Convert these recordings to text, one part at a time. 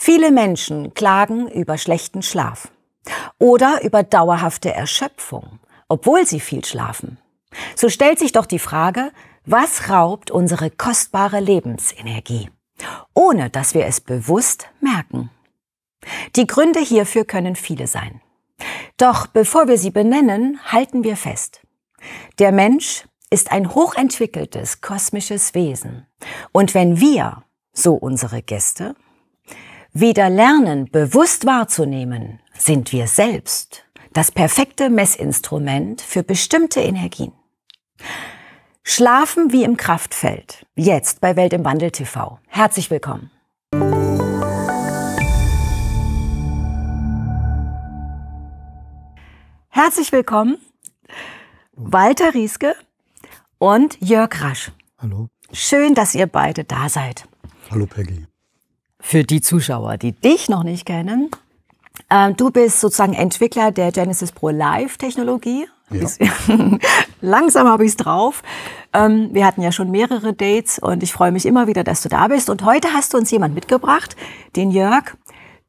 Viele Menschen klagen über schlechten Schlaf oder über dauerhafte Erschöpfung, obwohl sie viel schlafen. So stellt sich doch die Frage, was raubt unsere kostbare Lebensenergie, ohne dass wir es bewusst merken. Die Gründe hierfür können viele sein. Doch bevor wir sie benennen, halten wir fest. Der Mensch ist ein hochentwickeltes kosmisches Wesen. Und wenn wir, so unsere Gäste, wieder lernen, bewusst wahrzunehmen, sind wir selbst das perfekte Messinstrument für bestimmte Energien. Schlafen wie im Kraftfeld. Jetzt bei Welt im Wandel TV. Herzlich willkommen. Herzlich willkommen, Walter Rieske und Jörg Rasch. Hallo. Schön, dass ihr beide da seid. Hallo Peggy für die Zuschauer, die dich noch nicht kennen. Ähm, du bist sozusagen Entwickler der Genesis Pro Live-Technologie. Ja. Langsam habe ich es drauf. Ähm, wir hatten ja schon mehrere Dates und ich freue mich immer wieder, dass du da bist. Und heute hast du uns jemand mitgebracht, den Jörg.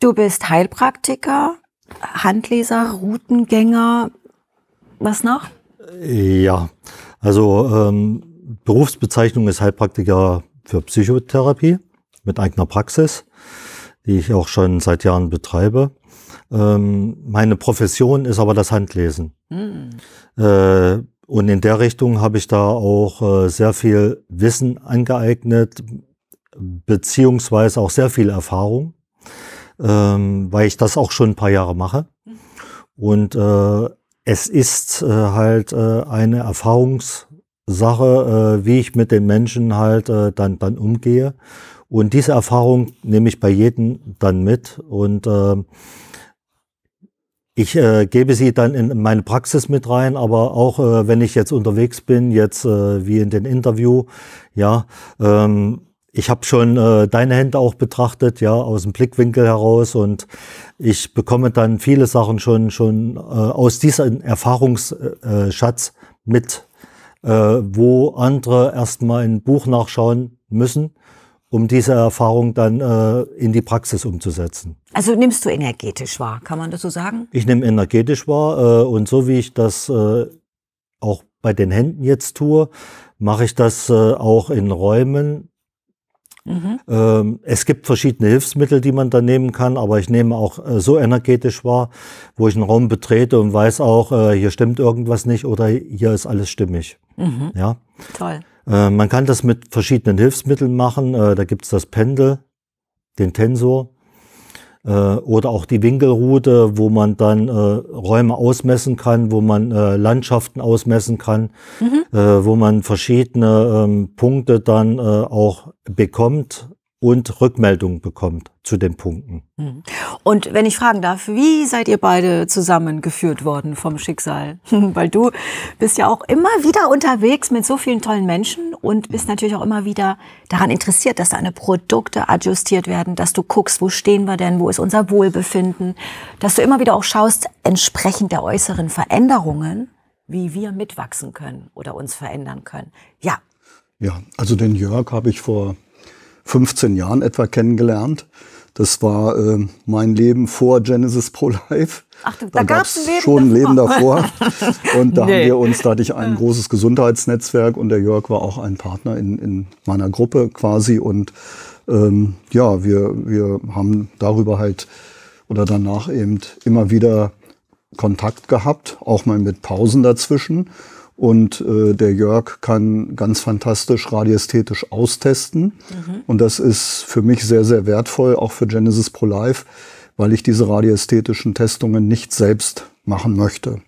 Du bist Heilpraktiker, Handleser, Routengänger. Was noch? Ja, also ähm, Berufsbezeichnung ist Heilpraktiker für Psychotherapie mit eigener Praxis, die ich auch schon seit Jahren betreibe. Ähm, meine Profession ist aber das Handlesen. Mhm. Äh, und in der Richtung habe ich da auch äh, sehr viel Wissen angeeignet, beziehungsweise auch sehr viel Erfahrung, ähm, weil ich das auch schon ein paar Jahre mache. Und äh, es ist äh, halt äh, eine Erfahrungssache, äh, wie ich mit den Menschen halt äh, dann, dann umgehe und diese Erfahrung nehme ich bei jedem dann mit und äh, ich äh, gebe sie dann in meine Praxis mit rein, aber auch äh, wenn ich jetzt unterwegs bin, jetzt äh, wie in den Interview, ja, ähm, ich habe schon äh, deine Hände auch betrachtet, ja, aus dem Blickwinkel heraus und ich bekomme dann viele Sachen schon schon äh, aus diesem Erfahrungsschatz äh, äh, mit, äh, wo andere erstmal ein Buch nachschauen müssen um diese Erfahrung dann äh, in die Praxis umzusetzen. Also nimmst du energetisch wahr, kann man das so sagen? Ich nehme energetisch wahr äh, und so wie ich das äh, auch bei den Händen jetzt tue, mache ich das äh, auch in Räumen. Mhm. Ähm, es gibt verschiedene Hilfsmittel, die man da nehmen kann, aber ich nehme auch äh, so energetisch wahr, wo ich einen Raum betrete und weiß auch, äh, hier stimmt irgendwas nicht oder hier ist alles stimmig. Mhm. Ja. Toll. Äh, man kann das mit verschiedenen Hilfsmitteln machen. Äh, da gibt's das Pendel, den Tensor äh, oder auch die Winkelroute, wo man dann äh, Räume ausmessen kann, wo man äh, Landschaften ausmessen kann, mhm. wo man verschiedene ähm, Punkte dann auch bekommt und Rückmeldung bekommt zu den Punkten. Hm. Und wenn ich fragen darf, wie seid ihr beide zusammengeführt worden vom Schicksal? Weil du bist ja auch immer wieder unterwegs mit so vielen tollen Menschen und bist natürlich auch immer wieder daran interessiert, dass deine Produkte adjustiert werden, dass du guckst, wo stehen wir denn, wo ist unser Wohlbefinden, dass du immer wieder auch schaust, entsprechend der äußeren Veränderungen, wie wir mitwachsen können oder uns verändern können. Ja. Ja, also den Jörg habe ich vor 15 Jahren etwa kennengelernt. Das war äh, mein Leben vor Genesis Pro Life. Ach, da, da gab es schon ein Leben davor. Und da nee. haben wir uns, da hatte ich ein großes Gesundheitsnetzwerk und der Jörg war auch ein Partner in, in meiner Gruppe quasi. Und ähm, ja, wir, wir haben darüber halt oder danach eben immer wieder Kontakt gehabt, auch mal mit Pausen dazwischen. Und äh, der Jörg kann ganz fantastisch radiästhetisch austesten. Mhm. Und das ist für mich sehr, sehr wertvoll, auch für Genesis Pro Life, weil ich diese radiästhetischen Testungen nicht selbst machen möchte.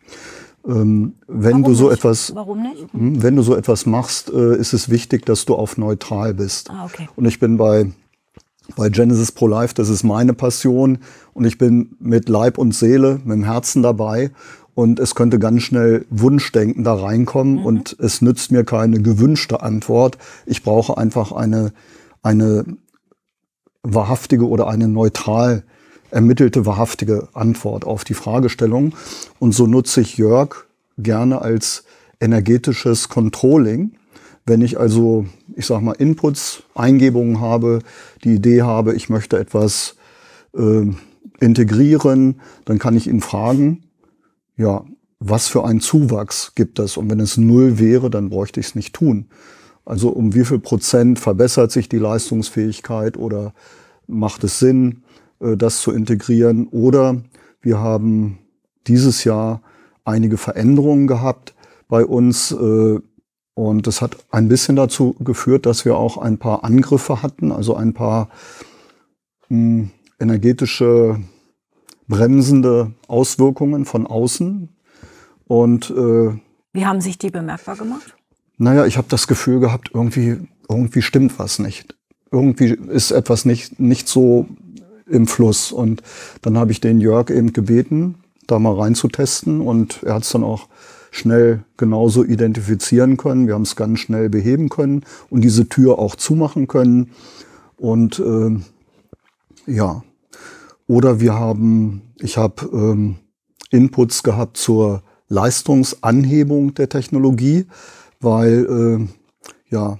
Ähm, wenn Warum du so nicht? etwas, hm? wenn du so etwas machst, äh, ist es wichtig, dass du auf neutral bist. Ah, okay. Und ich bin bei bei Genesis Pro Life, das ist meine Passion und ich bin mit Leib und Seele, mit dem Herzen dabei und es könnte ganz schnell Wunschdenken da reinkommen mhm. und es nützt mir keine gewünschte Antwort. Ich brauche einfach eine, eine wahrhaftige oder eine neutral ermittelte, wahrhaftige Antwort auf die Fragestellung. Und so nutze ich Jörg gerne als energetisches Controlling. Wenn ich also, ich sag mal, Inputs, Eingebungen habe, die Idee habe, ich möchte etwas äh, integrieren, dann kann ich ihn fragen, ja, was für einen Zuwachs gibt es? Und wenn es null wäre, dann bräuchte ich es nicht tun. Also um wie viel Prozent verbessert sich die Leistungsfähigkeit oder macht es Sinn, äh, das zu integrieren? Oder wir haben dieses Jahr einige Veränderungen gehabt bei uns. Äh, und das hat ein bisschen dazu geführt, dass wir auch ein paar Angriffe hatten, also ein paar hm, energetische bremsende Auswirkungen von außen. Und äh, wie haben sich die bemerkbar gemacht? Naja, ich habe das Gefühl gehabt, irgendwie, irgendwie stimmt was nicht. Irgendwie ist etwas nicht, nicht so im Fluss. Und dann habe ich den Jörg eben gebeten, da mal reinzutesten. Und er hat es dann auch schnell genauso identifizieren können. Wir haben es ganz schnell beheben können und diese Tür auch zumachen können. Und äh, ja, oder wir haben, ich habe ähm, Inputs gehabt zur Leistungsanhebung der Technologie, weil äh, ja,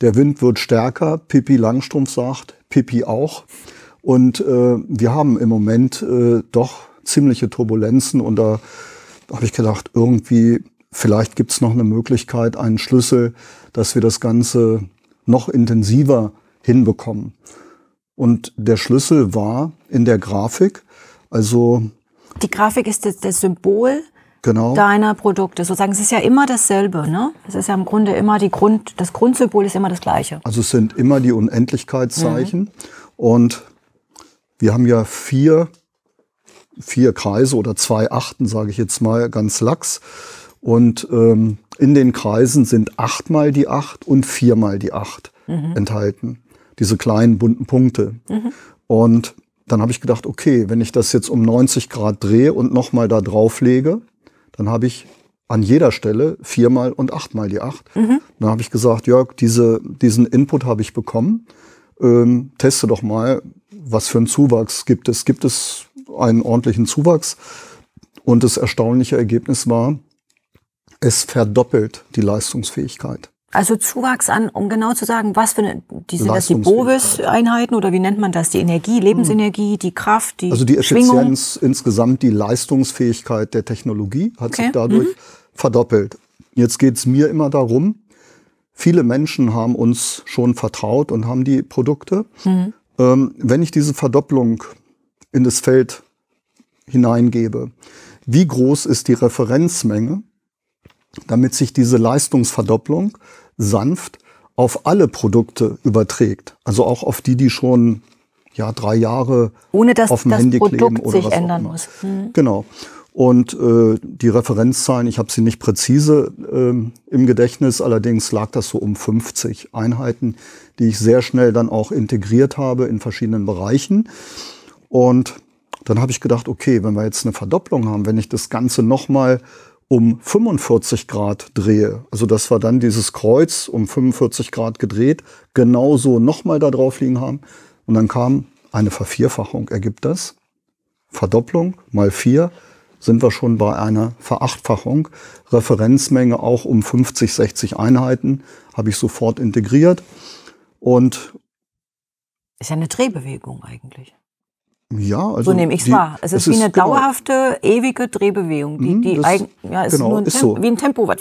der Wind wird stärker, Pippi Langstrumpf sagt, Pippi auch. Und äh, wir haben im Moment äh, doch ziemliche Turbulenzen und da habe ich gedacht, irgendwie, vielleicht gibt es noch eine Möglichkeit, einen Schlüssel, dass wir das Ganze noch intensiver hinbekommen. Und der Schlüssel war in der Grafik. Also die Grafik ist das, das Symbol genau. deiner Produkte. Sozusagen, es ist ja immer dasselbe, ne? Es ist ja im Grunde immer die Grund, das Grundsymbol ist immer das gleiche. Also es sind immer die Unendlichkeitszeichen. Mhm. Und wir haben ja vier, vier Kreise oder zwei Achten, sage ich jetzt mal ganz lax. Und ähm, in den Kreisen sind achtmal die acht und viermal die acht mhm. enthalten diese kleinen bunten Punkte. Mhm. Und dann habe ich gedacht, okay, wenn ich das jetzt um 90 Grad drehe und nochmal da drauf lege, dann habe ich an jeder Stelle viermal und achtmal die acht. Mhm. Dann habe ich gesagt, Jörg, diese, diesen Input habe ich bekommen. Ähm, teste doch mal, was für einen Zuwachs gibt es. Gibt es einen ordentlichen Zuwachs? Und das erstaunliche Ergebnis war, es verdoppelt die Leistungsfähigkeit. Also Zuwachs an, um genau zu sagen, was für eine, die, sind das die Bovis-Einheiten oder wie nennt man das? Die Energie, Lebensenergie, hm. die Kraft, die Also die Effizienz Schwingung. insgesamt, die Leistungsfähigkeit der Technologie hat okay. sich dadurch mhm. verdoppelt. Jetzt geht's mir immer darum, viele Menschen haben uns schon vertraut und haben die Produkte. Mhm. Ähm, wenn ich diese Verdopplung in das Feld hineingebe, wie groß ist die Referenzmenge, damit sich diese Leistungsverdopplung sanft auf alle Produkte überträgt. Also auch auf die, die schon ja, drei Jahre Ohne dass auf dem das Handy Produkt kleben oder sich ändern muss. Hm. Genau. Und äh, die Referenzzahlen, ich habe sie nicht präzise ähm, im Gedächtnis, allerdings lag das so um 50 Einheiten, die ich sehr schnell dann auch integriert habe in verschiedenen Bereichen. Und dann habe ich gedacht, okay, wenn wir jetzt eine Verdopplung haben, wenn ich das Ganze nochmal um 45 Grad drehe, also dass wir dann dieses Kreuz um 45 Grad gedreht genauso nochmal da drauf liegen haben. Und dann kam eine Vervierfachung, ergibt das. Verdopplung mal vier sind wir schon bei einer Verachtfachung. Referenzmenge auch um 50, 60 Einheiten habe ich sofort integriert. Und ist ja eine Drehbewegung eigentlich. Ja, also so nehme ich es wahr. Es ist wie eine ist, genau dauerhafte, genau. ewige Drehbewegung. Die, mhm, die das, eigen, ja, ist, genau, ein ist so. wie ein Tempo. Was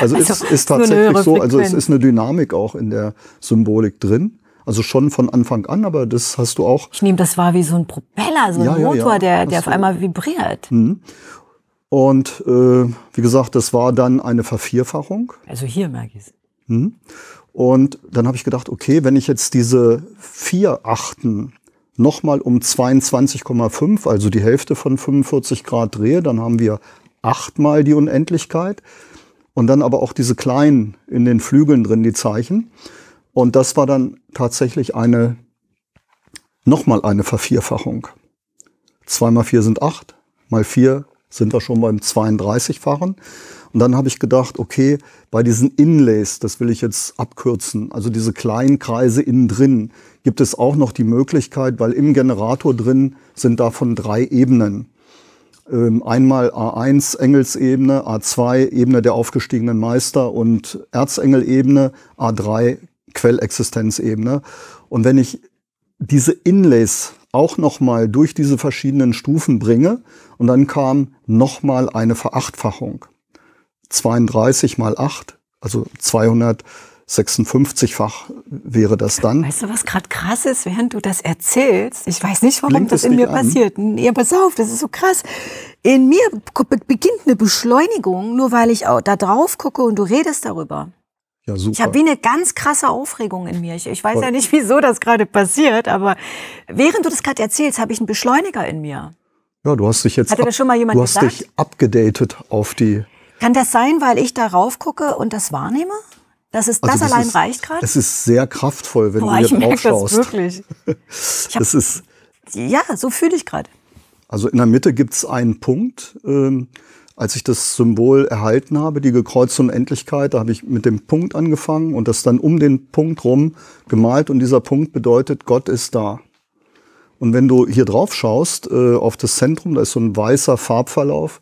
also, also es also ist tatsächlich so. Also es ist eine Dynamik auch in der Symbolik drin. Also schon von Anfang an, aber das hast du auch. Ich nehme das war wie so ein Propeller, so ein Motor, ja, ja. der, der auf einmal vibriert. Mhm. Und äh, wie gesagt, das war dann eine Vervierfachung. Also hier merke ich es. Mhm. Und dann habe ich gedacht, okay, wenn ich jetzt diese vier Achten nochmal um 22,5, also die Hälfte von 45 Grad drehe, dann haben wir achtmal die Unendlichkeit. Und dann aber auch diese kleinen in den Flügeln drin, die Zeichen. Und das war dann tatsächlich eine, nochmal eine Vervierfachung. Zwei mal vier sind acht, mal vier sind wir schon beim 32-fachen. Und dann habe ich gedacht, okay, bei diesen Inlays, das will ich jetzt abkürzen, also diese kleinen Kreise innen drin, gibt es auch noch die Möglichkeit, weil im Generator drin sind davon drei Ebenen. Ähm, einmal A1 Engelsebene, A2 Ebene der aufgestiegenen Meister und Erzengelebene, A3 Quellexistenzebene. Und wenn ich diese Inlays auch nochmal durch diese verschiedenen Stufen bringe. Und dann kam nochmal eine Verachtfachung. 32 mal 8, also 256-fach wäre das dann. Weißt du, was gerade krass ist, während du das erzählst? Ich weiß nicht, warum Blinkt das in mir an? passiert. Ja, pass auf, das ist so krass. In mir beginnt eine Beschleunigung, nur weil ich da drauf gucke und du redest darüber. Ja, super. Ich habe wie eine ganz krasse Aufregung in mir. Ich, ich weiß Voll. ja nicht, wieso das gerade passiert, aber während du das gerade erzählst, habe ich einen Beschleuniger in mir. Ja, du hast dich jetzt Hatte ab, das schon mal jemand du hast gesagt? dich abgedatet auf die. Kann das sein, weil ich darauf gucke und das wahrnehme? Das ist also das, das allein ist, reicht gerade. Es ist sehr kraftvoll, wenn Boah, du hier drauf schaust. Das wirklich. Ich hab, das ist ja, so fühle ich gerade. Also in der Mitte gibt es einen Punkt. Ähm, als ich das Symbol erhalten habe, die gekreuzte Unendlichkeit, da habe ich mit dem Punkt angefangen und das dann um den Punkt rum gemalt und dieser Punkt bedeutet, Gott ist da. Und wenn du hier drauf schaust, äh, auf das Zentrum, da ist so ein weißer Farbverlauf,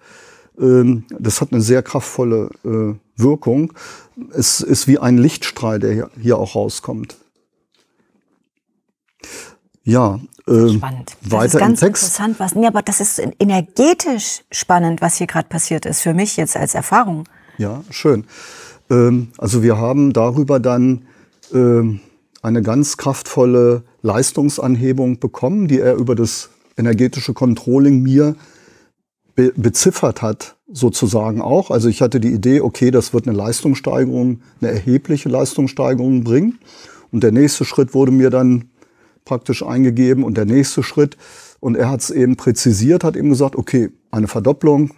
ähm, das hat eine sehr kraftvolle äh, Wirkung. Es ist wie ein Lichtstrahl, der hier auch rauskommt. Ja, äh, spannend. Das ist ganz im Text. interessant, was. Nee, aber das ist energetisch spannend, was hier gerade passiert ist, für mich jetzt als Erfahrung. Ja, schön. Ähm, also wir haben darüber dann ähm, eine ganz kraftvolle Leistungsanhebung bekommen, die er über das energetische Controlling mir be beziffert hat, sozusagen auch. Also ich hatte die Idee, okay, das wird eine Leistungssteigerung, eine erhebliche Leistungssteigerung bringen. Und der nächste Schritt wurde mir dann praktisch eingegeben und der nächste Schritt. Und er hat es eben präzisiert, hat eben gesagt, okay, eine Verdopplung,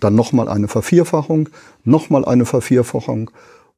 dann nochmal eine Vervierfachung, nochmal eine Vervierfachung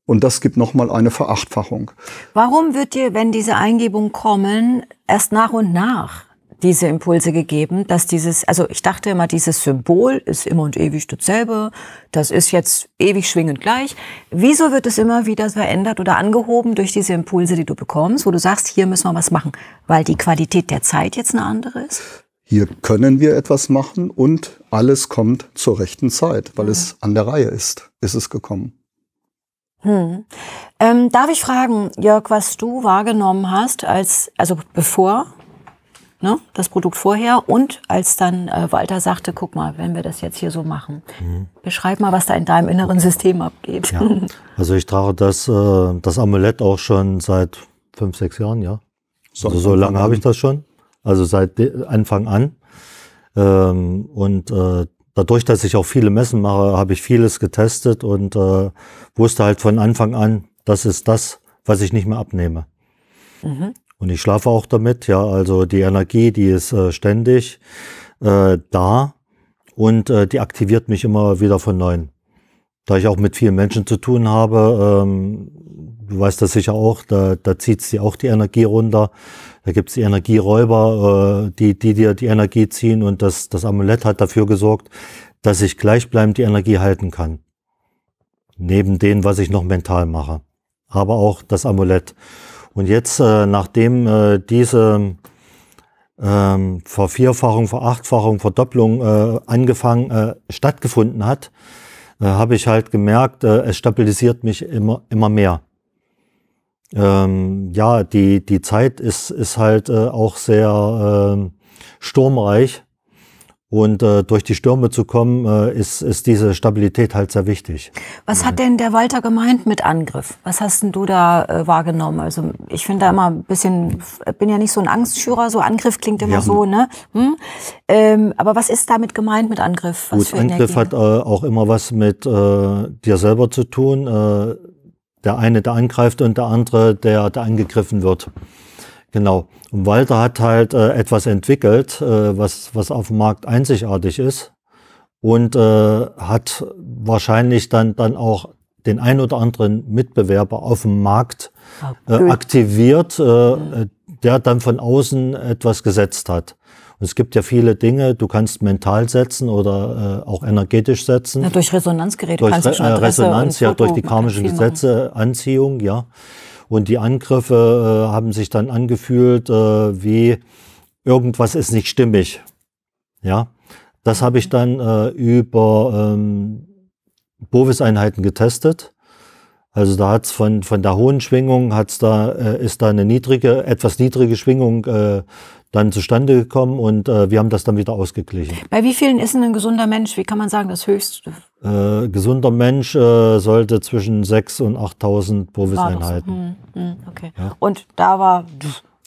und das gibt nochmal eine Verachtfachung. Warum wird dir, wenn diese Eingebungen kommen, erst nach und nach diese Impulse gegeben, dass dieses, also ich dachte immer, dieses Symbol ist immer und ewig dasselbe, das ist jetzt ewig schwingend gleich. Wieso wird es immer wieder verändert oder angehoben durch diese Impulse, die du bekommst, wo du sagst, hier müssen wir was machen, weil die Qualität der Zeit jetzt eine andere ist? Hier können wir etwas machen und alles kommt zur rechten Zeit, weil mhm. es an der Reihe ist, ist es gekommen. Hm. Ähm, darf ich fragen, Jörg, was du wahrgenommen hast, als also bevor ne, das Produkt vorher und als dann äh, Walter sagte, guck mal, wenn wir das jetzt hier so machen, mhm. beschreib mal, was da in deinem inneren System abgeht. Ja. Also ich trage das, äh, das Amulett auch schon seit fünf, sechs Jahren, ja. So, also so lange habe ich das schon, also seit Anfang an. Ähm, und äh, dadurch, dass ich auch viele Messen mache, habe ich vieles getestet und äh, wusste halt von Anfang an, das ist das, was ich nicht mehr abnehme. Mhm. Und ich schlafe auch damit, ja. Also die Energie, die ist äh, ständig äh, da und äh, die aktiviert mich immer wieder von neuem. Da ich auch mit vielen Menschen zu tun habe, ähm, du weißt das sicher auch, da, da zieht sie auch die Energie runter. Da gibt's die Energieräuber, äh, die, die dir die Energie ziehen und das, das Amulett hat dafür gesorgt, dass ich gleichbleibend die Energie halten kann. Neben dem, was ich noch mental mache. Aber auch das Amulett. Und jetzt, äh, nachdem äh, diese ähm, Vervierfachung, Verachtfachung, Verdopplung äh, angefangen, äh, stattgefunden hat, äh, habe ich halt gemerkt, äh, es stabilisiert mich immer, immer mehr. Ähm, ja, die, die Zeit ist, ist halt äh, auch sehr äh, sturmreich. Und äh, durch die Stürme zu kommen, äh, ist, ist diese Stabilität halt sehr wichtig. Was hat denn der Walter gemeint mit Angriff? Was hast denn du da äh, wahrgenommen? Also ich finde da immer ein bisschen, äh, bin ja nicht so ein Angstschürer, so Angriff klingt immer ja. so, ne? Hm? Ähm, aber was ist damit gemeint mit Angriff? Was Gut, Angriff hat äh, auch immer was mit äh, dir selber zu tun. Äh, der eine, der angreift und der andere, der, der angegriffen wird. Genau. Und Walter hat halt äh, etwas entwickelt, äh, was, was auf dem Markt einzigartig ist und äh, hat wahrscheinlich dann, dann auch den ein oder anderen Mitbewerber auf dem Markt ah, äh, aktiviert, äh, der dann von außen etwas gesetzt hat. Und es gibt ja viele Dinge, du kannst mental setzen oder äh, auch energetisch setzen. Ja, durch Resonanzgeräte durch kannst Re du schon äh, Adresse Resonanz, ja, durch die karmischen Gesetze, Anziehung, ja. Und die Angriffe äh, haben sich dann angefühlt äh, wie irgendwas ist nicht stimmig. Ja, das habe ich mhm. dann äh, über ähm, Bovis-Einheiten getestet. Also da hat's von, von der hohen Schwingung hat's da, äh, ist da eine niedrige, etwas niedrige Schwingung äh, dann zustande gekommen und äh, wir haben das dann wieder ausgeglichen. Bei wie vielen ist denn ein gesunder Mensch? Wie kann man sagen, das höchste? Äh, gesunder Mensch äh, sollte zwischen 6.000 und 8.000 Proviseinheiten. So. Hm, hm, okay. Ja? Und da war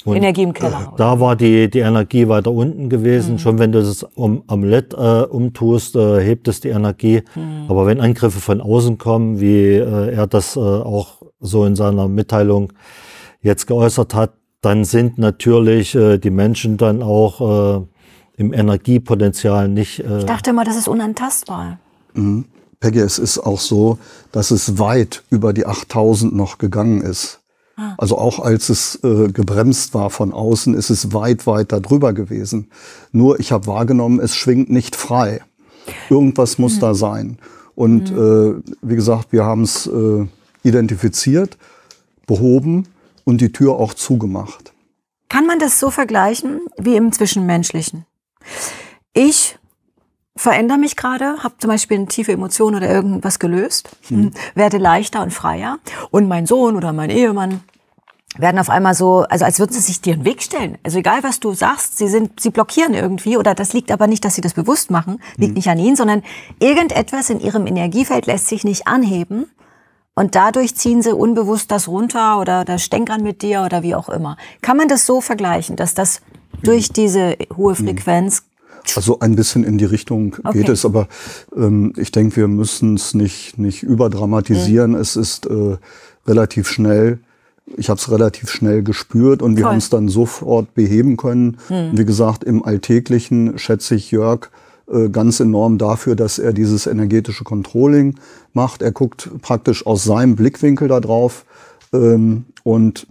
und, Energie im Keller. da war die, die Energie weiter unten gewesen. Mhm. Schon wenn du das um, am äh, umtust, äh, hebt es die Energie. Mhm. Aber wenn Angriffe von außen kommen, wie äh, er das äh, auch so in seiner Mitteilung jetzt geäußert hat, dann sind natürlich äh, die Menschen dann auch äh, im Energiepotenzial nicht. Äh ich dachte immer, das ist unantastbar. Mhm. Peggy, es ist auch so, dass es weit über die 8000 noch gegangen ist. Ah. Also auch als es äh, gebremst war von außen, ist es weit, weit darüber gewesen. Nur ich habe wahrgenommen, es schwingt nicht frei. Irgendwas muss mhm. da sein. Und mhm. äh, wie gesagt, wir haben es äh, identifiziert, behoben und die Tür auch zugemacht. Kann man das so vergleichen wie im Zwischenmenschlichen? Ich verändere mich gerade, habe zum Beispiel eine tiefe Emotion oder irgendwas gelöst, mhm. hm. werde leichter und freier und mein Sohn oder mein Ehemann werden auf einmal so, also als würden sie sich dir einen Weg stellen. Also egal was du sagst, sie sind, sie blockieren irgendwie oder das liegt aber nicht, dass sie das bewusst machen, liegt hm. nicht an ihnen, sondern irgendetwas in ihrem Energiefeld lässt sich nicht anheben und dadurch ziehen sie unbewusst das runter oder das stänkern mit dir oder wie auch immer. Kann man das so vergleichen, dass das mhm. durch diese hohe mhm. Frequenz also ein bisschen in die Richtung okay. geht es, aber ähm, ich denke, wir müssen es nicht, nicht überdramatisieren. Mhm. Es ist äh, relativ schnell ich habe es relativ schnell gespürt und Toll. wir haben es dann sofort beheben können. Hm. Wie gesagt, im Alltäglichen schätze ich Jörg äh, ganz enorm dafür, dass er dieses energetische Controlling macht. Er guckt praktisch aus seinem Blickwinkel da drauf. Ähm, und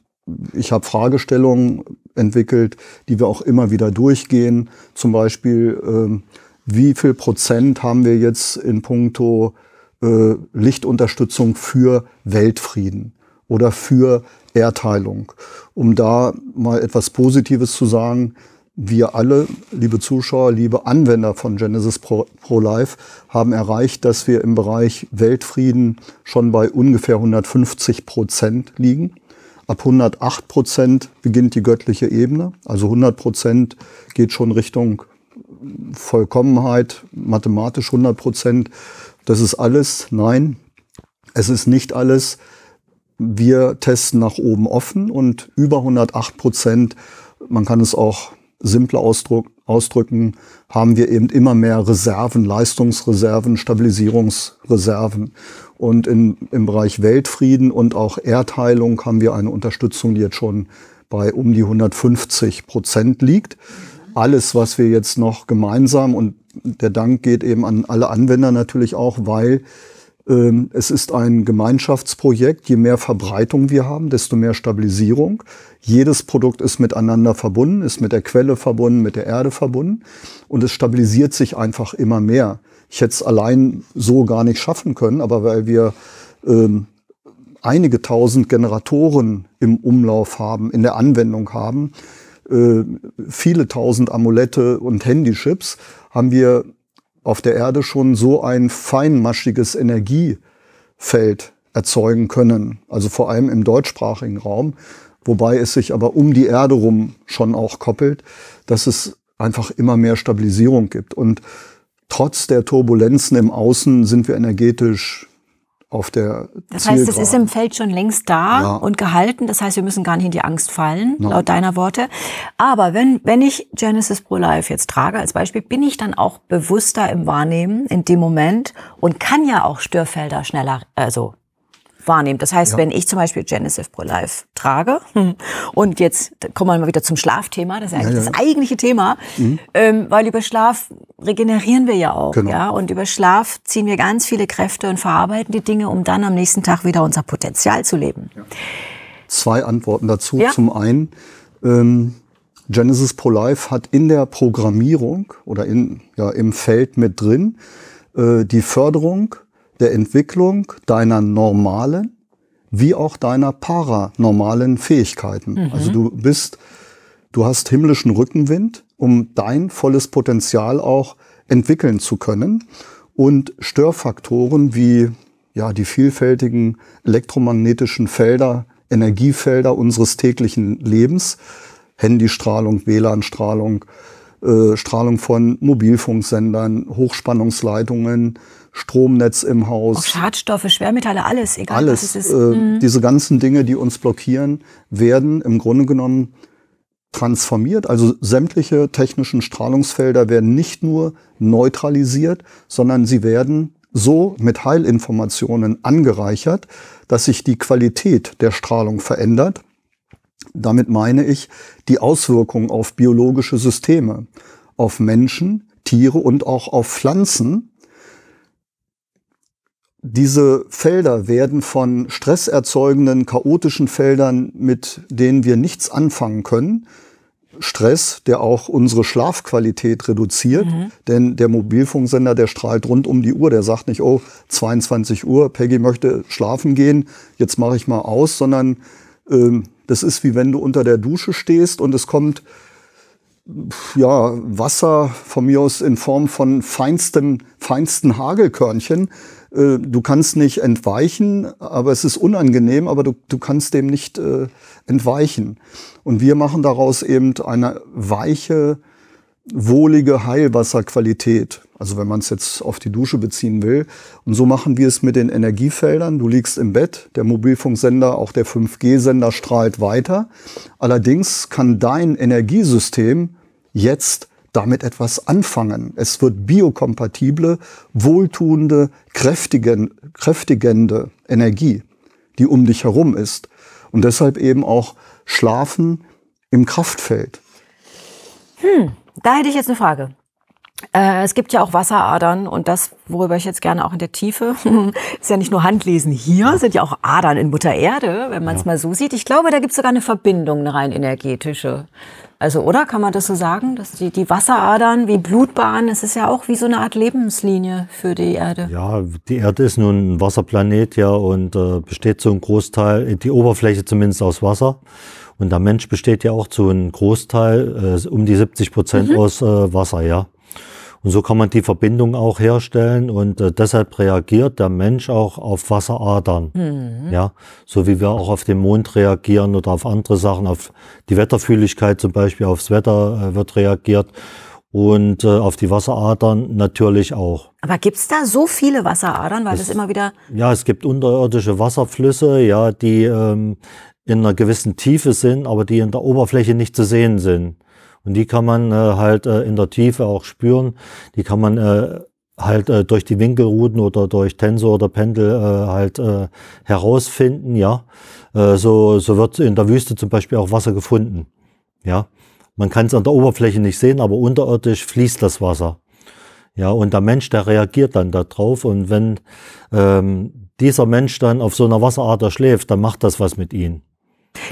ich habe Fragestellungen entwickelt, die wir auch immer wieder durchgehen. Zum Beispiel, ähm, wie viel Prozent haben wir jetzt in puncto äh, Lichtunterstützung für Weltfrieden oder für Erteilung? Um da mal etwas Positives zu sagen, wir alle, liebe Zuschauer, liebe Anwender von Genesis Pro, Pro, Life, haben erreicht, dass wir im Bereich Weltfrieden schon bei ungefähr 150 Prozent liegen. Ab 108 Prozent beginnt die göttliche Ebene. Also 100 Prozent geht schon Richtung Vollkommenheit, mathematisch 100 Prozent. Das ist alles. Nein, es ist nicht alles. Wir testen nach oben offen und über 108 Prozent, man kann es auch simpler Ausdruck, ausdrücken, haben wir eben immer mehr Reserven, Leistungsreserven, Stabilisierungsreserven. Und in, im Bereich Weltfrieden und auch Erdheilung haben wir eine Unterstützung, die jetzt schon bei um die 150 Prozent liegt. Alles, was wir jetzt noch gemeinsam und der Dank geht eben an alle Anwender natürlich auch, weil ähm, es ist ein Gemeinschaftsprojekt. Je mehr Verbreitung wir haben, desto mehr Stabilisierung. Jedes Produkt ist miteinander verbunden, ist mit der Quelle verbunden, mit der Erde verbunden. Und es stabilisiert sich einfach immer mehr. Ich hätte es allein so gar nicht schaffen können, aber weil wir ähm, einige tausend Generatoren im Umlauf haben, in der Anwendung haben, äh, viele tausend Amulette und Handychips, haben wir auf der Erde schon so ein feinmaschiges Energiefeld erzeugen können, also vor allem im deutschsprachigen Raum, wobei es sich aber um die Erde rum schon auch koppelt, dass es einfach immer mehr Stabilisierung gibt. Und trotz der Turbulenzen im Außen sind wir energetisch auf der Das heißt, es ist im Feld schon längst da ja. und gehalten. Das heißt, wir müssen gar nicht in die Angst fallen, no. laut deiner Worte. Aber wenn, wenn ich Genesis Pro Life jetzt trage als Beispiel, bin ich dann auch bewusster im Wahrnehmen in dem Moment und kann ja auch Störfelder schneller, also wahrnehmen. Das heißt, ja. wenn ich zum Beispiel Genesis Pro Life trage und jetzt kommen wir mal wieder zum Schlafthema, das ist eigentlich ja, das eigentliche Thema, mhm. ähm, weil über Schlaf regenerieren wir ja auch. Genau. Ja? Und über Schlaf ziehen wir ganz viele Kräfte und verarbeiten die Dinge, um dann am nächsten Tag wieder unser Potenzial zu leben. Ja. Zwei Antworten dazu. Ja. Zum einen, ähm, Genesis Pro Life hat in der Programmierung oder in, ja, im Feld mit drin äh, die Förderung der Entwicklung deiner normalen wie auch deiner paranormalen Fähigkeiten. Mhm. Also du bist Du hast himmlischen Rückenwind, um dein volles Potenzial auch entwickeln zu können. Und Störfaktoren wie ja, die vielfältigen elektromagnetischen Felder, Energiefelder unseres täglichen Lebens, Handystrahlung, WLAN-Strahlung, äh, Strahlung von Mobilfunksendern, Hochspannungsleitungen, Stromnetz im Haus. Auch Schadstoffe, Schwermetalle, alles, egal alles, was es ist. Äh, mhm. Diese ganzen Dinge, die uns blockieren, werden im Grunde genommen transformiert. Also sämtliche technischen Strahlungsfelder werden nicht nur neutralisiert, sondern sie werden so mit Heilinformationen angereichert, dass sich die Qualität der Strahlung verändert. Damit meine ich die Auswirkungen auf biologische Systeme, auf Menschen, Tiere und auch auf Pflanzen diese Felder werden von stresserzeugenden, chaotischen Feldern, mit denen wir nichts anfangen können, Stress, der auch unsere Schlafqualität reduziert. Mhm. Denn der Mobilfunksender, der strahlt rund um die Uhr, der sagt nicht, oh, 22 Uhr, Peggy möchte schlafen gehen, jetzt mache ich mal aus, sondern ähm, das ist wie wenn du unter der Dusche stehst und es kommt ja, Wasser von mir aus in Form von feinsten, feinsten Hagelkörnchen äh, du kannst nicht entweichen, aber es ist unangenehm, aber du, du kannst dem nicht äh, entweichen. Und wir machen daraus eben eine weiche, wohlige Heilwasserqualität. Also wenn man es jetzt auf die Dusche beziehen will. Und so machen wir es mit den Energiefeldern. Du liegst im Bett, der Mobilfunksender, auch der 5G-Sender strahlt weiter. Allerdings kann dein Energiesystem jetzt damit etwas anfangen. Es wird biokompatible, wohltuende, kräftigen, kräftigende Energie, die um dich herum ist. Und deshalb eben auch Schlafen im Kraftfeld. Hm, da hätte ich jetzt eine Frage. Äh, es gibt ja auch Wasseradern und das, worüber ich jetzt gerne auch in der Tiefe, ist ja nicht nur Handlesen hier, sind ja auch Adern in Mutter Erde, wenn man es ja. mal so sieht. Ich glaube, da gibt es sogar eine Verbindung, eine rein energetische also, oder kann man das so sagen, dass die, die Wasseradern wie Blutbahnen, das ist ja auch wie so eine Art Lebenslinie für die Erde. Ja, die Erde ist nun ein Wasserplanet, ja, und äh, besteht zum Großteil, die Oberfläche zumindest aus Wasser. Und der Mensch besteht ja auch zu einem Großteil, äh, um die 70 Prozent mhm. aus äh, Wasser, ja. Und so kann man die Verbindung auch herstellen und äh, deshalb reagiert der Mensch auch auf Wasseradern. Mhm. Ja, so wie wir auch auf den Mond reagieren oder auf andere Sachen, auf die Wetterfühligkeit zum Beispiel, aufs Wetter äh, wird reagiert und äh, auf die Wasseradern natürlich auch. Aber gibt's da so viele Wasseradern, weil es, das immer wieder... Ja, es gibt unterirdische Wasserflüsse, ja, die ähm, in einer gewissen Tiefe sind, aber die in der Oberfläche nicht zu sehen sind. Und die kann man äh, halt äh, in der Tiefe auch spüren. Die kann man äh, halt äh, durch die Winkelrouten oder durch Tensor oder Pendel äh, halt äh, herausfinden, ja. Äh, so, so wird in der Wüste zum Beispiel auch Wasser gefunden, ja. Man kann es an der Oberfläche nicht sehen, aber unterirdisch fließt das Wasser. Ja, und der Mensch, der reagiert dann darauf. Und wenn ähm, dieser Mensch dann auf so einer Wasserader schläft, dann macht das was mit ihm.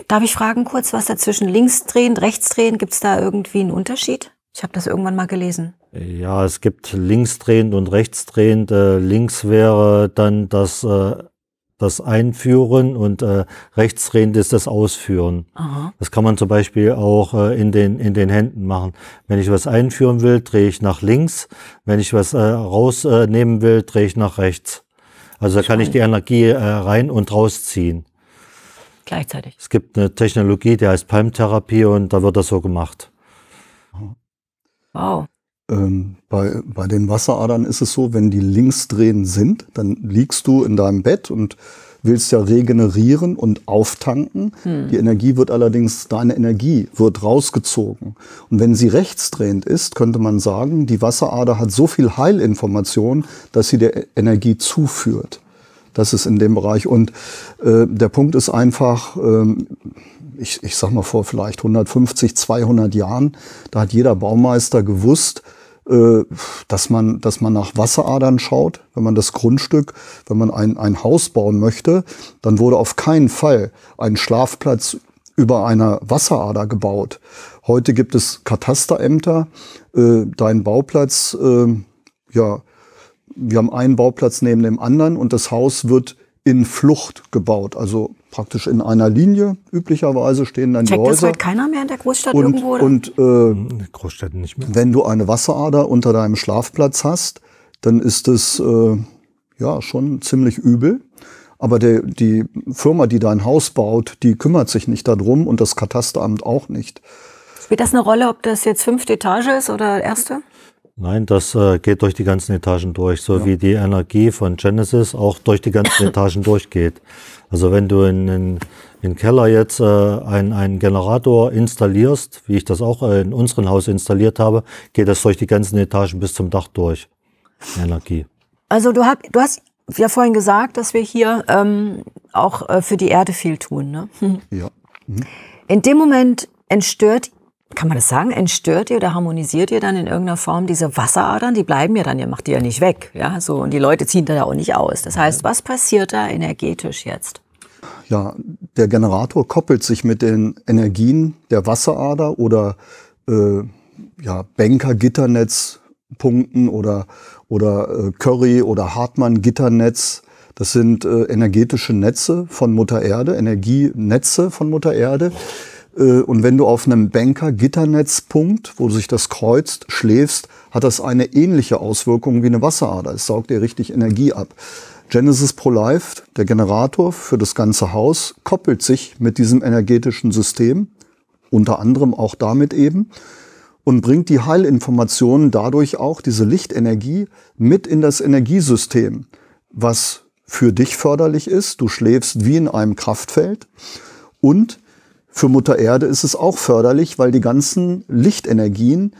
Darf ich fragen kurz, was dazwischen links drehen, rechts drehen? Gibt es da irgendwie einen Unterschied? Ich habe das irgendwann mal gelesen. Ja, es gibt linksdrehend und rechtsdrehend. Äh, links wäre dann das, äh, das Einführen und äh, rechtsdrehend ist das Ausführen. Aha. Das kann man zum Beispiel auch äh, in, den, in den Händen machen. Wenn ich was einführen will, drehe ich nach links. Wenn ich was äh, rausnehmen will, drehe ich nach rechts. Also da kann ich die Energie äh, rein und rausziehen gleichzeitig. Es gibt eine Technologie, die heißt Palmtherapie und da wird das so gemacht. Wow. Ähm, bei, bei den Wasseradern ist es so, wenn die links drehen sind, dann liegst du in deinem Bett und willst ja regenerieren und auftanken. Hm. Die Energie wird allerdings, deine Energie wird rausgezogen. Und wenn sie rechtsdrehend ist, könnte man sagen, die Wasserader hat so viel Heilinformation, dass sie der Energie zuführt. Das ist in dem Bereich. Und äh, der Punkt ist einfach, ähm, ich, ich sag mal vor vielleicht 150, 200 Jahren, da hat jeder Baumeister gewusst, äh, dass man, dass man nach Wasseradern schaut, wenn man das Grundstück, wenn man ein, ein Haus bauen möchte, dann wurde auf keinen Fall ein Schlafplatz über einer Wasserader gebaut. Heute gibt es Katasterämter, äh, deinen Bauplatz äh, ja, wir haben einen Bauplatz neben dem anderen und das Haus wird in Flucht gebaut, also praktisch in einer Linie. Üblicherweise stehen dann Checkt die Häuser. Checkt das halt keiner mehr in der Großstadt und, irgendwo? Oder? Und äh, hm, Großstadt nicht mehr. Wenn du eine Wasserader unter deinem Schlafplatz hast, dann ist es äh, ja schon ziemlich übel. Aber der, die Firma, die dein Haus baut, die kümmert sich nicht darum und das Katasteramt auch nicht. Spielt das eine Rolle, ob das jetzt fünfte Etage ist oder erste? Nein, das äh, geht durch die ganzen Etagen durch, so ja. wie die Energie von Genesis auch durch die ganzen Etagen durchgeht. Also wenn du in den in Keller jetzt äh, einen, Generator installierst, wie ich das auch äh, in unserem Haus installiert habe, geht das durch die ganzen Etagen bis zum Dach durch, Energie. Also du, hab, du hast ja vorhin gesagt, dass wir hier ähm, auch äh, für die Erde viel tun. Ne? Hm. Ja. Mhm. In dem Moment entstört kann man das sagen, entstört ihr oder harmonisiert ihr dann in irgendeiner Form diese Wasseradern? Die bleiben ja dann, ihr macht die ja nicht weg. Ja, so. Und die Leute ziehen da ja auch nicht aus. Das heißt, was passiert da energetisch jetzt? Ja, der Generator koppelt sich mit den Energien der Wasserader oder äh, ja, Banker, Gitternetzpunkten oder, oder äh, Curry oder Hartmann Gitternetz. Das sind äh, energetische Netze von Mutter Erde, Energienetze von Mutter Erde. Äh, und wenn du auf einem Banker-Gitternetzpunkt, wo sich das kreuzt, schläfst, hat das eine ähnliche Auswirkung wie eine Wasserader. Es saugt dir richtig Energie ab. Genesis Pro Life, der Generator für das ganze Haus, koppelt sich mit diesem energetischen System, unter anderem auch damit eben, und bringt die Heilinformationen dadurch auch, diese Lichtenergie, mit in das Energiesystem, was für dich förderlich ist. Du schläfst wie in einem Kraftfeld und für Mutter Erde ist es auch förderlich, weil die ganzen Lichtenergien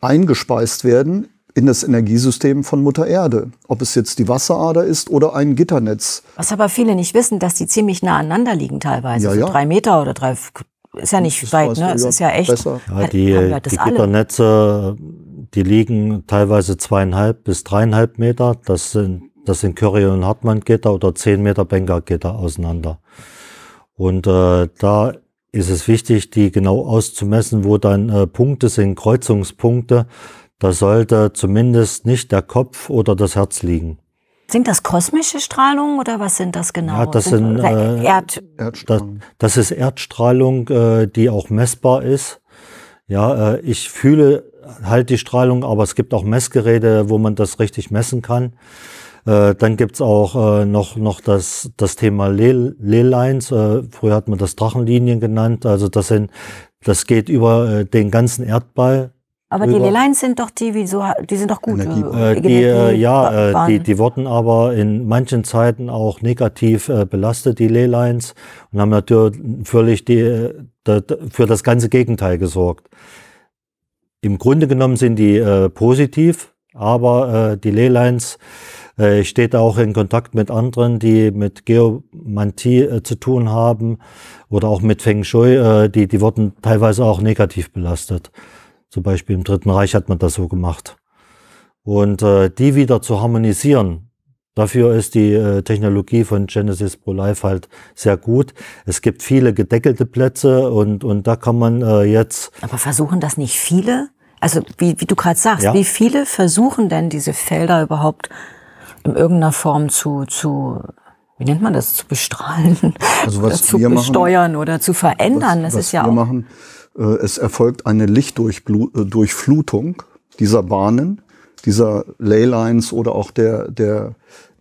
eingespeist werden in das Energiesystem von Mutter Erde. Ob es jetzt die Wasserader ist oder ein Gitternetz. Was aber viele nicht wissen, dass die ziemlich nah aneinander liegen teilweise. Ja, ja. drei Meter oder drei, ist ja nicht das weit, ne? Es ist ja echt. Halt, ja, die, die Gitternetze, die liegen teilweise zweieinhalb bis dreieinhalb Meter. Das sind, das sind Curry- und Hartmann-Gitter oder zehn Meter Benga-Gitter auseinander. Und äh, da ist es wichtig, die genau auszumessen, wo dann äh, Punkte sind, Kreuzungspunkte. Da sollte zumindest nicht der Kopf oder das Herz liegen. Sind das kosmische Strahlungen oder was sind das genau? Ja, das, sind, äh, Erd das, das ist Erdstrahlung, äh, die auch messbar ist. Ja, äh, ich fühle halt die Strahlung, aber es gibt auch Messgeräte, wo man das richtig messen kann. Äh, dann gibt's auch äh, noch, noch das, das Thema Le Äh, früher hat man das Drachenlinien genannt. Also das, sind, das geht über äh, den ganzen Erdball. Aber rüber. die Lehlines sind doch die, wie so, die sind doch gut. Energie äh, die, äh, ja, äh, die, die wurden aber in manchen Zeiten auch negativ äh, belastet, die Lehlines, und haben natürlich die, da, für das ganze Gegenteil gesorgt. Im Grunde genommen sind die äh, positiv, aber äh, die Lehlines äh, steht auch in Kontakt mit anderen, die mit Geomantie äh, zu tun haben oder auch mit Feng Shui, äh, die, die wurden teilweise auch negativ belastet. Zum Beispiel im Dritten Reich hat man das so gemacht. Und äh, die wieder zu harmonisieren, dafür ist die äh, Technologie von Genesis Pro Life halt sehr gut. Es gibt viele gedeckelte Plätze und, und da kann man äh, jetzt. Aber versuchen das nicht viele? Also wie, wie du gerade sagst, ja. wie viele versuchen denn diese Felder überhaupt in irgendeiner Form zu, zu wie nennt man das, zu bestrahlen, also was zu besteuern machen, oder zu verändern. Was, das was ist ja wir auch machen, äh, es erfolgt eine Lichtdurchflutung äh, dieser Bahnen, dieser Leylines oder auch der, der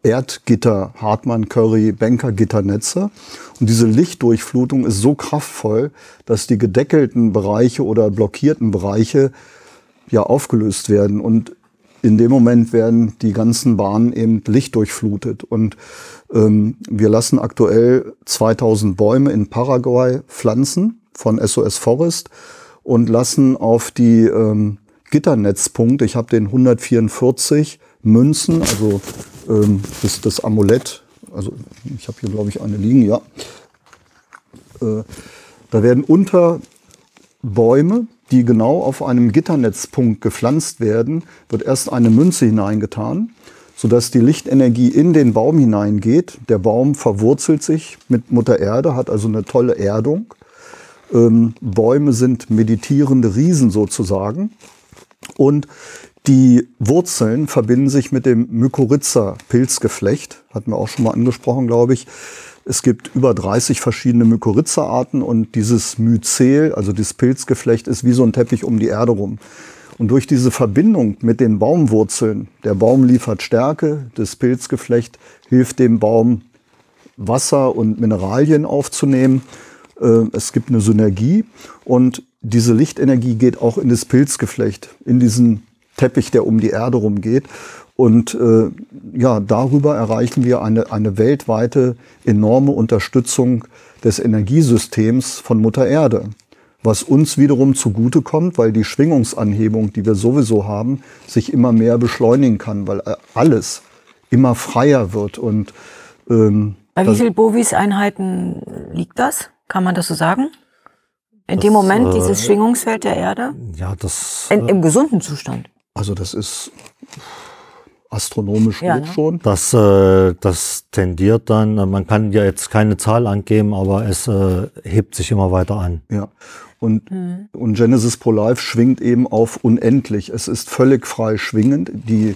Erdgitter, Hartmann, Curry, Banker, Gitternetze. Und diese Lichtdurchflutung ist so kraftvoll, dass die gedeckelten Bereiche oder blockierten Bereiche ja aufgelöst werden. Und in dem Moment werden die ganzen Bahnen eben lichtdurchflutet. Und ähm, wir lassen aktuell 2000 Bäume in Paraguay pflanzen von SOS Forest und lassen auf die ähm, Gitternetzpunkte, ich habe den 144 Münzen, also ähm, das, das Amulett, also ich habe hier glaube ich eine liegen, ja. Äh, da werden unter Bäume die genau auf einem Gitternetzpunkt gepflanzt werden, wird erst eine Münze hineingetan, sodass die Lichtenergie in den Baum hineingeht. Der Baum verwurzelt sich mit Mutter Erde, hat also eine tolle Erdung. Ähm, Bäume sind meditierende Riesen sozusagen. Und die Wurzeln verbinden sich mit dem Mykorrhiza-Pilzgeflecht, hatten wir auch schon mal angesprochen, glaube ich. Es gibt über 30 verschiedene Mykorrhiza-Arten und dieses Myzel, also das Pilzgeflecht, ist wie so ein Teppich um die Erde rum. Und durch diese Verbindung mit den Baumwurzeln, der Baum liefert Stärke, das Pilzgeflecht hilft dem Baum, Wasser und Mineralien aufzunehmen. Äh, es gibt eine Synergie und diese Lichtenergie geht auch in das Pilzgeflecht, in diesen Teppich, der um die Erde rumgeht. Und äh, ja, darüber erreichen wir eine, eine weltweite enorme Unterstützung des Energiesystems von Mutter Erde, was uns wiederum zugutekommt, weil die Schwingungsanhebung, die wir sowieso haben, sich immer mehr beschleunigen kann, weil äh, alles immer freier wird. Und, ähm, Bei wie vielen Bovis-Einheiten liegt das? Kann man das so sagen? In das, dem Moment, äh, dieses Schwingungsfeld der Erde? Ja, das. In, äh, Im gesunden Zustand. Also, das ist astronomisch ja, hoch ne? schon. Das, äh, das tendiert dann, äh, man kann ja jetzt keine Zahl angeben, aber es äh, hebt sich immer weiter an. Ja. Und, mhm. und Genesis Pro Life schwingt eben auf unendlich. Es ist völlig frei schwingend. Die,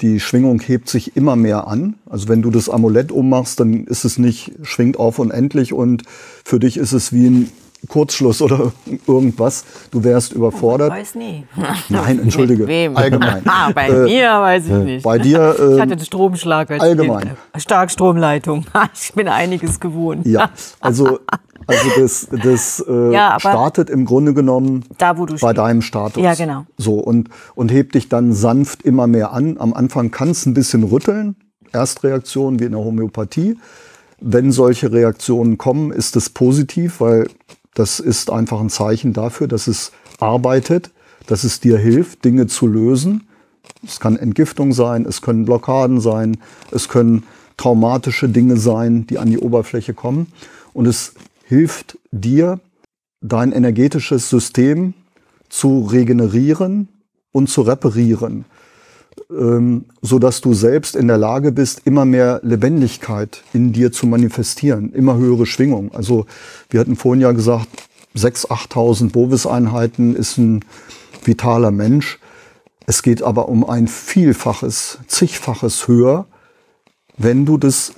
die Schwingung hebt sich immer mehr an. Also wenn du das Amulett ummachst, dann ist es nicht, schwingt auf unendlich und für dich ist es wie ein Kurzschluss oder irgendwas. Du wärst überfordert. Ich weiß nie. Nein, entschuldige. Mit wem? Allgemein. Ah, bei äh, mir weiß ich nicht. Bei dir. Äh, ich hatte ähm, einen Stromschlag. Als allgemein. Äh, Starkstromleitung. Ich bin einiges gewohnt. Ja, also, also das, das äh, ja, startet im Grunde genommen da, wo du bei deinem Status. Ja, genau. So, und, und hebt dich dann sanft immer mehr an. Am Anfang kannst du ein bisschen rütteln. Erstreaktion wie in der Homöopathie. Wenn solche Reaktionen kommen, ist das positiv, weil das ist einfach ein Zeichen dafür, dass es arbeitet, dass es dir hilft, Dinge zu lösen. Es kann Entgiftung sein, es können Blockaden sein, es können traumatische Dinge sein, die an die Oberfläche kommen. Und es hilft dir, dein energetisches System zu regenerieren und zu reparieren ähm, sodass du selbst in der Lage bist, immer mehr Lebendigkeit in dir zu manifestieren, immer höhere Schwingung. Also wir hatten vorhin ja gesagt, 6.000, 8.000 Bovis-Einheiten ist ein vitaler Mensch. Es geht aber um ein Vielfaches, zigfaches höher, wenn du das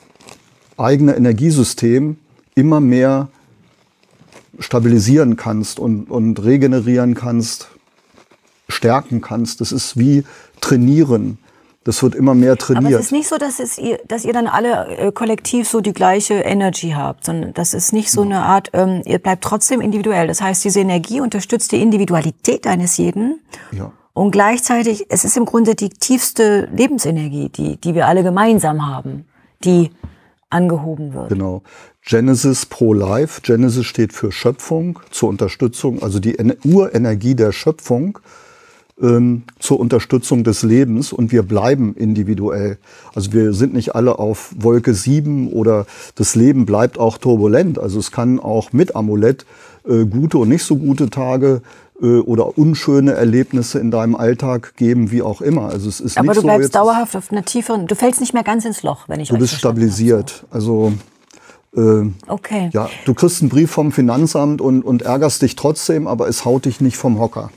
eigene Energiesystem immer mehr stabilisieren kannst und, und regenerieren kannst, stärken kannst. Das ist wie trainieren. Das wird immer mehr trainiert. Aber es ist nicht so, dass, es ihr, dass ihr dann alle äh, kollektiv so die gleiche Energy habt, sondern das ist nicht so eine Art, ähm, ihr bleibt trotzdem individuell. Das heißt, diese Energie unterstützt die Individualität eines jeden. Ja. Und gleichzeitig, es ist im Grunde die tiefste Lebensenergie, die, die wir alle gemeinsam haben, die angehoben wird. Genau. Genesis pro Life. Genesis steht für Schöpfung zur Unterstützung, also die Urenergie der Schöpfung ähm, zur Unterstützung des Lebens und wir bleiben individuell. Also wir sind nicht alle auf Wolke 7 oder das Leben bleibt auch turbulent. Also es kann auch mit Amulett äh, gute und nicht so gute Tage äh, oder unschöne Erlebnisse in deinem Alltag geben, wie auch immer. Also es ist Aber nicht du bleibst so, dauerhaft auf einer tieferen, du fällst nicht mehr ganz ins Loch, wenn ich Du bist stabilisiert. Habe. Also äh, Okay. Ja, du kriegst einen Brief vom Finanzamt und, und ärgerst dich trotzdem, aber es haut dich nicht vom Hocker.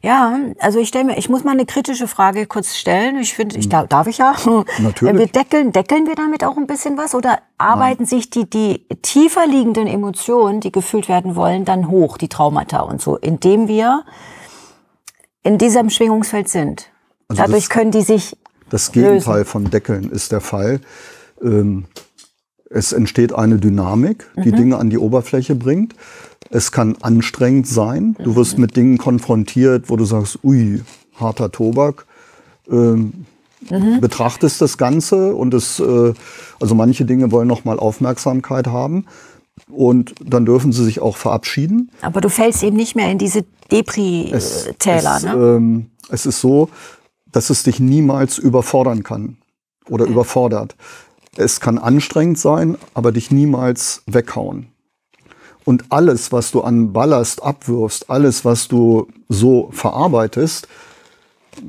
Ja, also ich stelle mir, ich muss mal eine kritische Frage kurz stellen. Ich finde, ich hm. darf, darf ich ja. Natürlich. Wir deckeln, deckeln wir damit auch ein bisschen was oder arbeiten Nein. sich die, die tiefer liegenden Emotionen, die gefühlt werden wollen, dann hoch, die Traumata und so, indem wir in diesem Schwingungsfeld sind. Also Dadurch das, können die sich. Das Gegenteil lösen. von Deckeln ist der Fall. Ähm, es entsteht eine Dynamik, die mhm. Dinge an die Oberfläche bringt. Es kann anstrengend sein. Du mhm. wirst mit Dingen konfrontiert, wo du sagst, ui, harter Tobak. Ähm, mhm. Betrachtest das Ganze und es, äh, also manche Dinge wollen nochmal Aufmerksamkeit haben. Und dann dürfen sie sich auch verabschieden. Aber du fällst eben nicht mehr in diese Depri-Täler, ne? Ähm, es ist so, dass es dich niemals überfordern kann oder okay. überfordert. Es kann anstrengend sein, aber dich niemals weghauen. Und alles, was du an Ballast abwirfst, alles, was du so verarbeitest,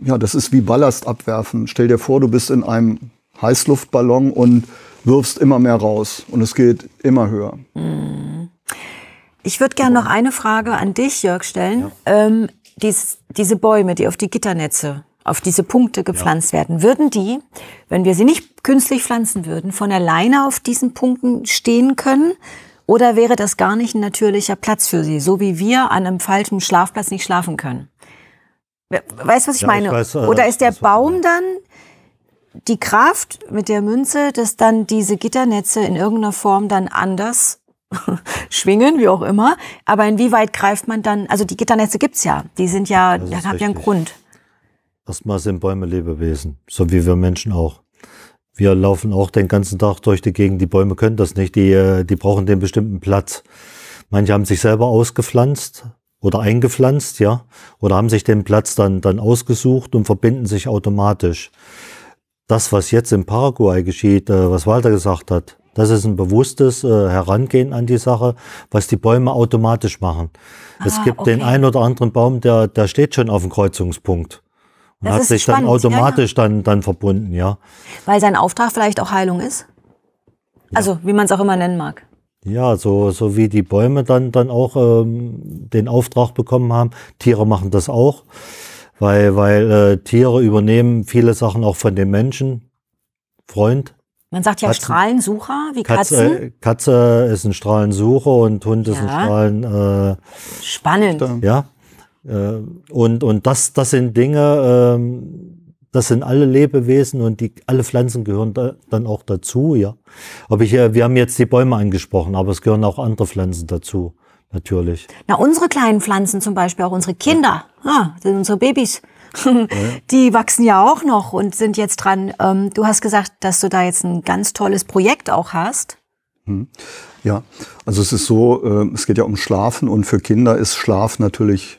ja, das ist wie Ballast abwerfen. Stell dir vor, du bist in einem Heißluftballon und wirfst immer mehr raus und es geht immer höher. Mhm. Ich würde gerne noch eine Frage an dich, Jörg, stellen. Ja. Ähm, dies, diese Bäume, die auf die Gitternetze auf diese Punkte gepflanzt ja. werden. Würden die, wenn wir sie nicht künstlich pflanzen würden, von alleine auf diesen Punkten stehen können? Oder wäre das gar nicht ein natürlicher Platz für sie, so wie wir an einem falschen Schlafplatz nicht schlafen können? Weißt du, was ich ja, meine? Ich weiß, äh, Oder ist der Baum dann die Kraft mit der Münze, dass dann diese Gitternetze in irgendeiner Form dann anders schwingen, wie auch immer. Aber inwieweit greift man dann, also die Gitternetze gibt's ja, die sind ja, das hat ja einen Grund. Erstmal sind Bäume Lebewesen, so wie wir Menschen auch. Wir laufen auch den ganzen Tag durch die Gegend. Die Bäume können das nicht. Die, äh, die brauchen den bestimmten Platz. Manche haben sich selber ausgepflanzt oder eingepflanzt, ja, oder haben sich den Platz dann, dann ausgesucht und verbinden sich automatisch. Das, was jetzt in Paraguay geschieht, äh, was Walter gesagt hat, das ist ein bewusstes äh, Herangehen an die Sache, was die Bäume automatisch machen. Ah, es gibt okay. den einen oder anderen Baum, der, der steht schon auf dem Kreuzungspunkt. Und das hat sich spannend. dann automatisch ja, ja. Dann, dann verbunden, ja. Weil sein Auftrag vielleicht auch Heilung ist? Ja. Also, wie man es auch immer nennen mag. Ja, so, so wie die Bäume dann, dann auch ähm, den Auftrag bekommen haben. Tiere machen das auch, weil, weil äh, Tiere übernehmen viele Sachen auch von den Menschen. Freund. Man sagt ja Katzen. Strahlensucher, wie Katze, äh, Katze ist ein Strahlensucher und Hund ist ein Strahlen... Äh, Spannend. Ja. Äh, und und das, das sind Dinge, ähm, das sind alle Lebewesen und die, alle Pflanzen gehören da, dann auch dazu, ja. Ob ich, äh, wir haben jetzt die Bäume angesprochen, aber es gehören auch andere Pflanzen dazu, natürlich. Na, unsere kleinen Pflanzen zum Beispiel, auch unsere Kinder, ja. ah, sind unsere Babys. die wachsen ja auch noch und sind jetzt dran. Ähm, du hast gesagt, dass du da jetzt ein ganz tolles Projekt auch hast. Hm. Ja, also es ist so, äh, es geht ja um Schlafen und für Kinder ist Schlaf natürlich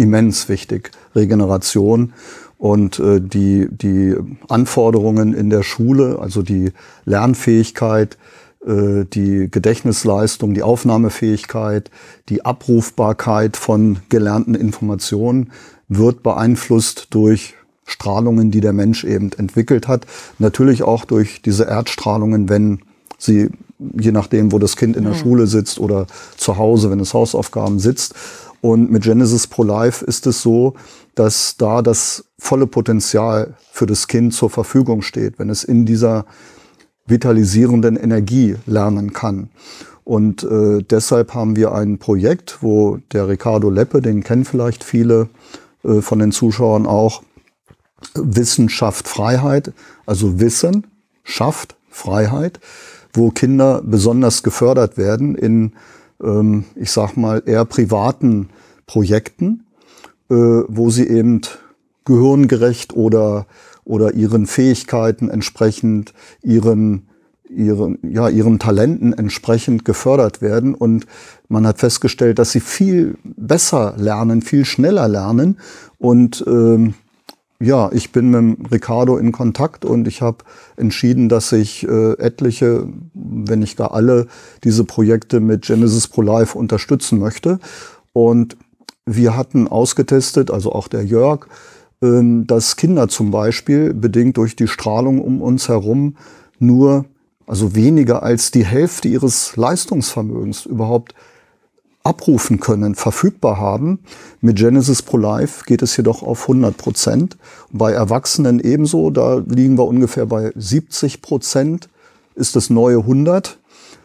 immens wichtig, Regeneration. Und äh, die, die Anforderungen in der Schule, also die Lernfähigkeit, äh, die Gedächtnisleistung, die Aufnahmefähigkeit, die Abrufbarkeit von gelernten Informationen wird beeinflusst durch Strahlungen, die der Mensch eben entwickelt hat. Natürlich auch durch diese Erdstrahlungen, wenn sie, je nachdem, wo das Kind in der mhm. Schule sitzt oder zu Hause, wenn es Hausaufgaben sitzt, und mit Genesis Pro Life ist es so, dass da das volle Potenzial für das Kind zur Verfügung steht, wenn es in dieser vitalisierenden Energie lernen kann. Und äh, deshalb haben wir ein Projekt, wo der Ricardo Leppe, den kennen vielleicht viele äh, von den Zuschauern auch, Wissenschaft Freiheit, also Wissen schafft Freiheit, wo Kinder besonders gefördert werden in ähm, ich sag mal, eher privaten Projekten, äh, wo sie eben gehirngerecht oder, oder ihren Fähigkeiten entsprechend, ihren, ihren, ja, ihren Talenten entsprechend gefördert werden. Und man hat festgestellt, dass sie viel besser lernen, viel schneller lernen und ähm, ja, ich bin mit Ricardo in Kontakt und ich habe entschieden, dass ich äh, etliche, wenn nicht gar alle, diese Projekte mit Genesis Pro Life unterstützen möchte. Und wir hatten ausgetestet, also auch der Jörg, äh, dass Kinder zum Beispiel, bedingt durch die Strahlung um uns herum, nur, also weniger als die Hälfte ihres Leistungsvermögens überhaupt abrufen können, verfügbar haben. Mit Genesis Pro Life geht es jedoch auf 100 Prozent. Bei Erwachsenen ebenso, da liegen wir ungefähr bei 70 Prozent, ist das neue 100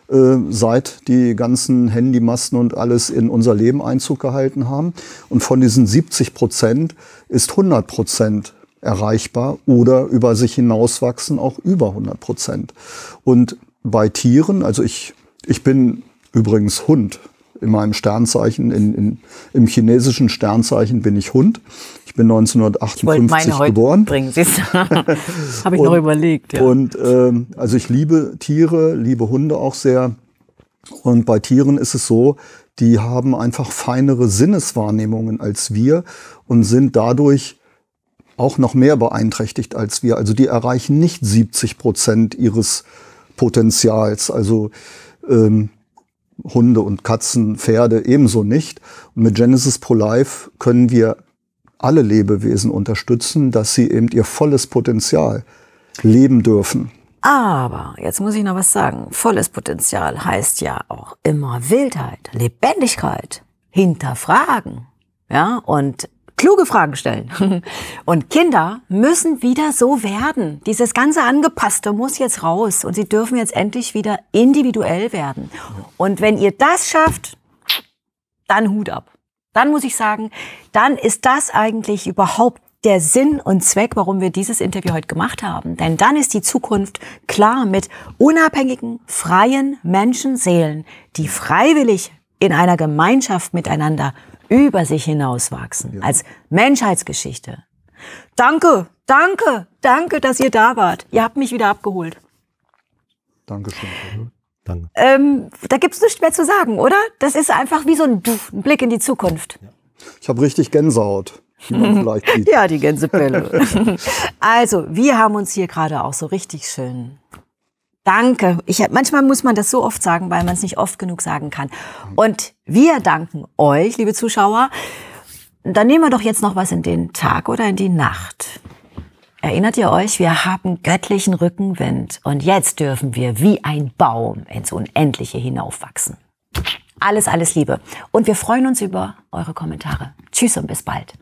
äh, seit die ganzen Handymasten und alles in unser Leben Einzug gehalten haben. Und von diesen 70 Prozent ist 100 Prozent erreichbar oder über sich hinauswachsen auch über 100 Prozent. Und bei Tieren, also ich, ich bin übrigens Hund, in meinem Sternzeichen, in, in, im chinesischen Sternzeichen bin ich Hund. Ich bin 1958 ich meine geboren. Bringen Sie es. Habe ich und, noch überlegt. Ja. Und ähm, also ich liebe Tiere, liebe Hunde auch sehr. Und bei Tieren ist es so, die haben einfach feinere Sinneswahrnehmungen als wir und sind dadurch auch noch mehr beeinträchtigt als wir. Also die erreichen nicht 70 Prozent ihres Potenzials. Also ähm, Hunde und Katzen, Pferde ebenso nicht. Und mit Genesis Pro Life können wir alle Lebewesen unterstützen, dass sie eben ihr volles Potenzial leben dürfen. Aber jetzt muss ich noch was sagen. Volles Potenzial heißt ja auch immer Wildheit, Lebendigkeit, hinterfragen. Ja, und kluge Fragen stellen. Und Kinder müssen wieder so werden. Dieses ganze Angepasste muss jetzt raus und sie dürfen jetzt endlich wieder individuell werden. Und wenn ihr das schafft, dann Hut ab. Dann muss ich sagen, dann ist das eigentlich überhaupt der Sinn und Zweck, warum wir dieses Interview heute gemacht haben. Denn dann ist die Zukunft klar mit unabhängigen, freien Menschenseelen, die freiwillig in einer Gemeinschaft miteinander über sich hinauswachsen, ja. als Menschheitsgeschichte. Danke, danke, danke, dass ihr da wart. Ihr habt mich wieder abgeholt. Dankeschön. Danke. Ähm, da gibt's nichts mehr zu sagen, oder? Das ist einfach wie so ein, ein Blick in die Zukunft. Ich habe richtig Gänsehaut. ja, die Gänsepelle. also, wir haben uns hier gerade auch so richtig schön Danke. Ich, manchmal muss man das so oft sagen, weil man es nicht oft genug sagen kann. Und wir danken euch, liebe Zuschauer. Dann nehmen wir doch jetzt noch was in den Tag oder in die Nacht. Erinnert ihr euch, wir haben göttlichen Rückenwind und jetzt dürfen wir wie ein Baum ins Unendliche hinaufwachsen. Alles, alles Liebe. Und wir freuen uns über eure Kommentare. Tschüss und bis bald.